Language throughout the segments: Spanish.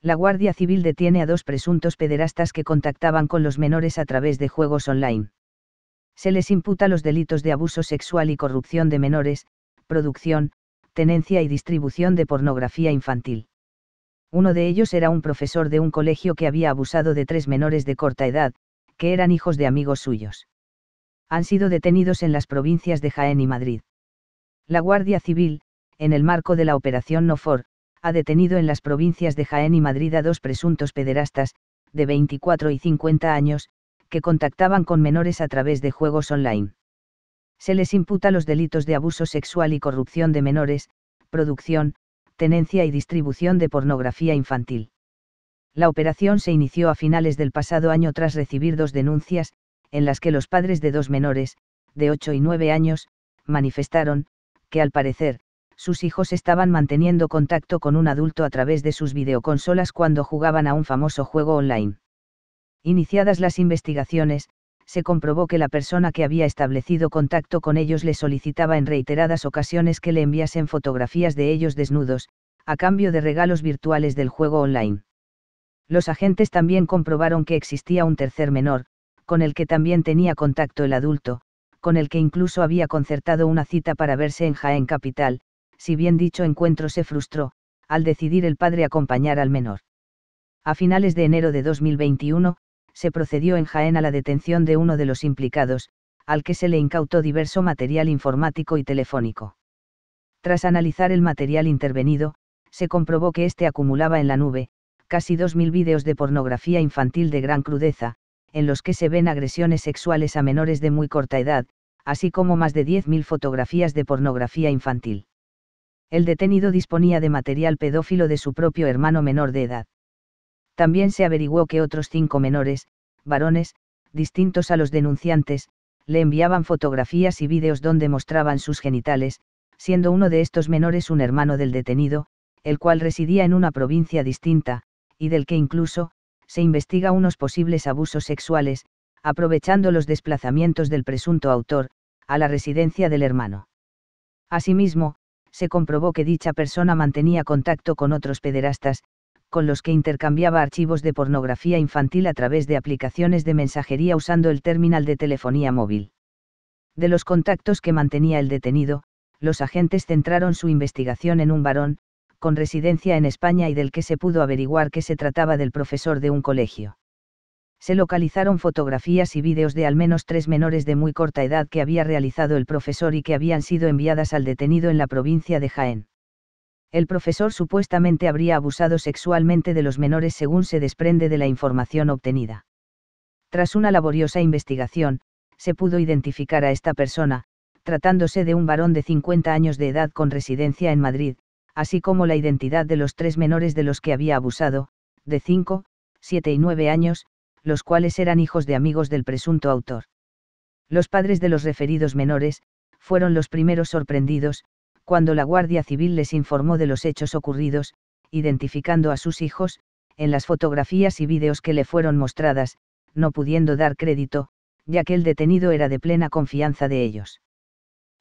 la Guardia Civil detiene a dos presuntos pederastas que contactaban con los menores a través de juegos online. Se les imputa los delitos de abuso sexual y corrupción de menores, producción, tenencia y distribución de pornografía infantil. Uno de ellos era un profesor de un colegio que había abusado de tres menores de corta edad, que eran hijos de amigos suyos. Han sido detenidos en las provincias de Jaén y Madrid. La Guardia Civil, en el marco de la Operación Nofor, ha detenido en las provincias de Jaén y Madrid a dos presuntos pederastas, de 24 y 50 años, que contactaban con menores a través de juegos online. Se les imputa los delitos de abuso sexual y corrupción de menores, producción, tenencia y distribución de pornografía infantil. La operación se inició a finales del pasado año tras recibir dos denuncias, en las que los padres de dos menores, de 8 y 9 años, manifestaron, que al parecer, sus hijos estaban manteniendo contacto con un adulto a través de sus videoconsolas cuando jugaban a un famoso juego online. Iniciadas las investigaciones, se comprobó que la persona que había establecido contacto con ellos le solicitaba en reiteradas ocasiones que le enviasen fotografías de ellos desnudos, a cambio de regalos virtuales del juego online. Los agentes también comprobaron que existía un tercer menor, con el que también tenía contacto el adulto, con el que incluso había concertado una cita para verse en Jaén Capital, si bien dicho encuentro se frustró, al decidir el padre acompañar al menor. A finales de enero de 2021, se procedió en Jaén a la detención de uno de los implicados, al que se le incautó diverso material informático y telefónico. Tras analizar el material intervenido, se comprobó que éste acumulaba en la nube, casi 2.000 vídeos de pornografía infantil de gran crudeza, en los que se ven agresiones sexuales a menores de muy corta edad, así como más de 10.000 fotografías de pornografía infantil el detenido disponía de material pedófilo de su propio hermano menor de edad. También se averiguó que otros cinco menores, varones, distintos a los denunciantes, le enviaban fotografías y vídeos donde mostraban sus genitales, siendo uno de estos menores un hermano del detenido, el cual residía en una provincia distinta, y del que incluso, se investiga unos posibles abusos sexuales, aprovechando los desplazamientos del presunto autor, a la residencia del hermano. Asimismo, se comprobó que dicha persona mantenía contacto con otros pederastas, con los que intercambiaba archivos de pornografía infantil a través de aplicaciones de mensajería usando el terminal de telefonía móvil. De los contactos que mantenía el detenido, los agentes centraron su investigación en un varón, con residencia en España y del que se pudo averiguar que se trataba del profesor de un colegio se localizaron fotografías y vídeos de al menos tres menores de muy corta edad que había realizado el profesor y que habían sido enviadas al detenido en la provincia de Jaén. El profesor supuestamente habría abusado sexualmente de los menores según se desprende de la información obtenida. Tras una laboriosa investigación, se pudo identificar a esta persona, tratándose de un varón de 50 años de edad con residencia en Madrid, así como la identidad de los tres menores de los que había abusado, de 5, 7 y 9 años, los cuales eran hijos de amigos del presunto autor. Los padres de los referidos menores, fueron los primeros sorprendidos, cuando la Guardia Civil les informó de los hechos ocurridos, identificando a sus hijos, en las fotografías y vídeos que le fueron mostradas, no pudiendo dar crédito, ya que el detenido era de plena confianza de ellos.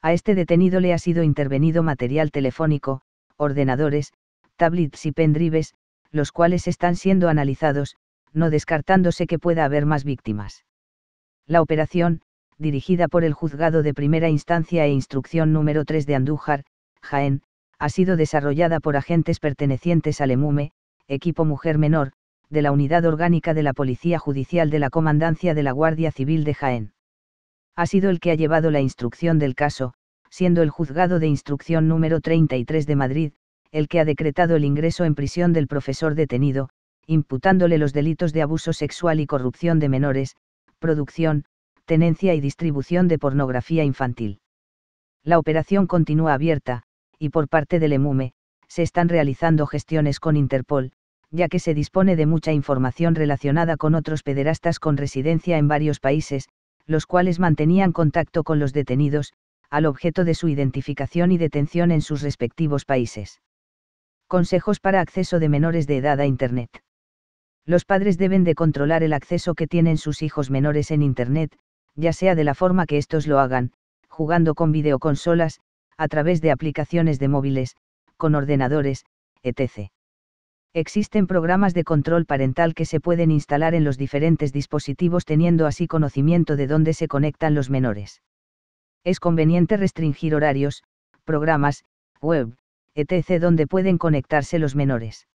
A este detenido le ha sido intervenido material telefónico, ordenadores, tablets y pendrives, los cuales están siendo analizados, no descartándose que pueda haber más víctimas. La operación, dirigida por el Juzgado de Primera Instancia e Instrucción número 3 de Andújar, Jaén, ha sido desarrollada por agentes pertenecientes al EMUME, e, equipo mujer menor, de la Unidad Orgánica de la Policía Judicial de la Comandancia de la Guardia Civil de Jaén. Ha sido el que ha llevado la instrucción del caso, siendo el juzgado de instrucción número 33 de Madrid, el que ha decretado el ingreso en prisión del profesor detenido, imputándole los delitos de abuso sexual y corrupción de menores, producción, tenencia y distribución de pornografía infantil. La operación continúa abierta, y por parte del EMUME, e, se están realizando gestiones con Interpol, ya que se dispone de mucha información relacionada con otros pederastas con residencia en varios países, los cuales mantenían contacto con los detenidos, al objeto de su identificación y detención en sus respectivos países. Consejos para acceso de menores de edad a Internet. Los padres deben de controlar el acceso que tienen sus hijos menores en Internet, ya sea de la forma que estos lo hagan, jugando con videoconsolas, a través de aplicaciones de móviles, con ordenadores, etc. Existen programas de control parental que se pueden instalar en los diferentes dispositivos teniendo así conocimiento de dónde se conectan los menores. Es conveniente restringir horarios, programas, web, etc. donde pueden conectarse los menores.